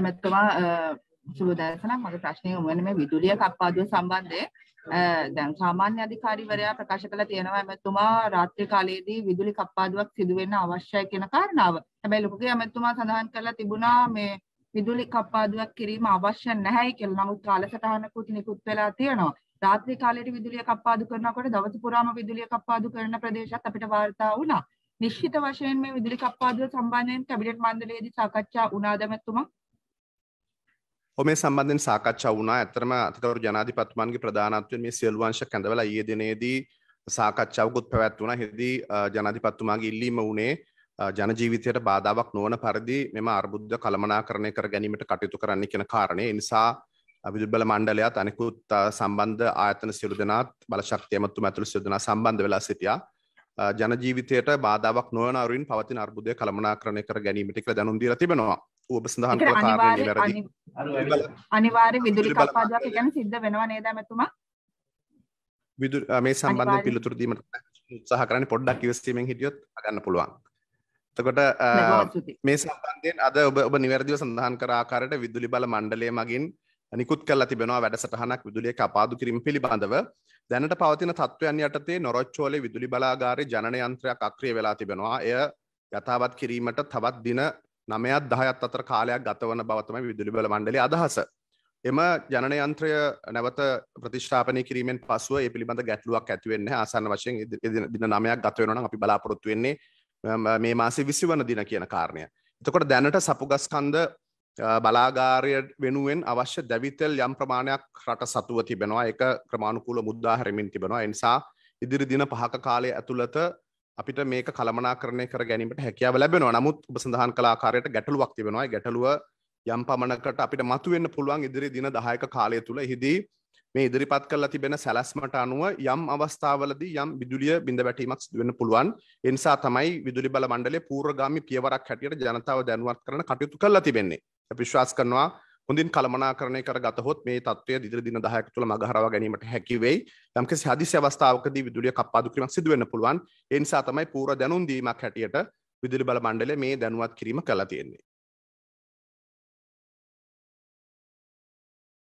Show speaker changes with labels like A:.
A: ඇමැත්තුමා සුබ දැසනක් මගේ ප්‍රශ්නය යොමුවන මේ විදුලිය කප්පාදුව සම්බන්ධයෙන් දැන් සාමාන්‍ය අධිකාරීවරයා ප්‍රකාශ කළා තියෙනවා ඇමැත්තුමා රාත්‍රී කාලයේදී විදුලි කප්පාදුවක් සිදු වෙන්න අවශ්‍යයි කියන කාරණාව. හැබැයි ලොකුගේ ඇමැත්තුමා සඳහන් කරලා තිබුණා මේ විදුලි කප්පාදුවක් කිරීම අවශ්‍ය නැහැයි කියලා. නමුත් කාලසටහනකුත් නිකුත් වෙලා තියෙනවා. රාත්‍රී කාලයට විදුලිය කප්පාදු කරනකොට දවස පුරාම විදුලිය කප්පාදු කරන ප්‍රදේශات අපිට වාර්තා වුණා. නිශ්චිත වශයෙන් මේ විදුලි කප්පාදුව සම්බන්ධයෙන් කැබිනට් මණ්ඩලයේදී සාකච්ඡා වුණාද ඇමැත්තුමා?
B: හොම සම්බන්ධෙන් සාකච්ඡා වුණා ඇතරම අතකරු ජනාධිපත්මන්ගේ ප්‍රධානත්වෙන් මේ සියල්වංශ කැඳවල ඒ දිනේදී සාකච්ඡාවකුත් පැවැත් වුණ හෙදී ජනාධිපත්තුමාගේ ඉල්ලීම වුණේ ජනජීවිතයට බාධාවක් නොවන පරිදි මෙම අර්බුද්ධ කළමනා කරණය කර ගැනීමට කටයුතු කරන්න කෙන කාරණය නිසා විදුබල මණ්ඩලයාත් අනෙකුත් සම්බන්ධ ආයතන සිරුදනාත් බලශක්තියමත්තු ඇතුළ සිදනා සම්බන්ධ වෙලා සිටියා ජනජීවිතයට බාධාවක් නොවනවරින් පවතින අර්බුදය කළමනා කරණය කර ගැනීමටික දැනුන්දී තිබෙනවා ඔබ සඳහන් කළ කාරණේ වැරදි. අනිවාර්ය විදුලි කප්පාදුවක්
A: ගැන සිද්ධ වෙනව නේද මැතුමා?
B: විදුලි මේ සම්බන්ධයෙන් පිළිතුරු දීමට උත්සාහ කරන්නේ පොඩ්ඩක් ඉවසීමෙන් හිටියොත් ගන්න පුළුවන්. එතකොට මේ සම්බන්ධයෙන් අද ඔබ ඔබ නිවැරදිව සඳහන් කර ආකාරයට විදුලි බල මණ්ඩලය මගින් නිකුත් කරලා තිබෙනවා වැඩසටහනක් විදුලිය කපාදු කිරීම පිළිබඳව දැනට පවතින තත්ත්වයන් යටතේ නොරොච්චෝලේ විදුලි බලාගාරයේ ජනන යන්ත්‍රයක් අක්‍රිය වෙලා තිබෙනවා. එය යථාවත් කිරීමට තවත් දින නමයත් දහයත් අතර කාලයක් ගතවන බවතම විදුලි බල මණ්ඩලි අදහස. එම ජනයන්ත්‍රය නැවත ප්‍රතිෂ්ාපනය කිරීමෙන් පසුව ඒ පිළිබඳ ගැටලුවක් ඇතිවෙන්නේ ආසන්න වශයෙන් දින නමයක් ගතවෙනන අපි බලාපොරොත්තු වෙන්නේ මේ මාසේ විසි වන දින කියන කාරණය. එතකොට දැනට සපුගස්කන්ද බලාගාරය වෙනුවෙන් අවශ්‍ය දැවිතල් යම් ප්‍රමාණයක් රට සතුව තිබෙනවා එක ක්‍රමාණුකූල මුද්දාහරමින් තිබෙනවා එනිසා ඉදිරි දින පහක කාලය ඇතුළත අපිට මේක කළමනාකරණය කර ගැනීමට හැකියාව ලැබෙනවා නමුත් ඔබ සඳහන් කලාකාරයට ගැටලුවක් තිබෙනවා ගැටලුව යම් පමණකට අපිට මතුවෙන්න පුළුවන් ඉදිරි දින දහයක කාලය තුළ හිදී මේ ඉදිරිපත් කරලා තිබෙන සැලස්මට අනුව යම් අවස්ථාවලදී යම් විදුලිය බිඳ වැටීමක් සිදුවෙන්න පුළුවන් එනිසා තමයි විදුලි බල මණ්ඩලේ පූර්වගාමි පියවරක් හැටියට ජනතාව දැනුවත් කරන කටයුතු කරලා තිබෙන්නේ අපි විශ්වාස කරනවා හොඳින් කළමනාකරණය කර ගතහොත් මේ තත්වය දිදිර දින දහයක තුළ මගහරවා ගැනීමට හැකිවෙයි යම්කෙ හදිසි අවස්ථාවකදී විදුලිය කප්පාදු කිරීමක් සිදුවෙන්න පුළුවන් එනිසා තමයි පූර දැනුම්
A: දීමක් හැටියට විදුලි බල මණ්ඩලය මේ දැනුවත් කිරීම කළ තියෙන්නේ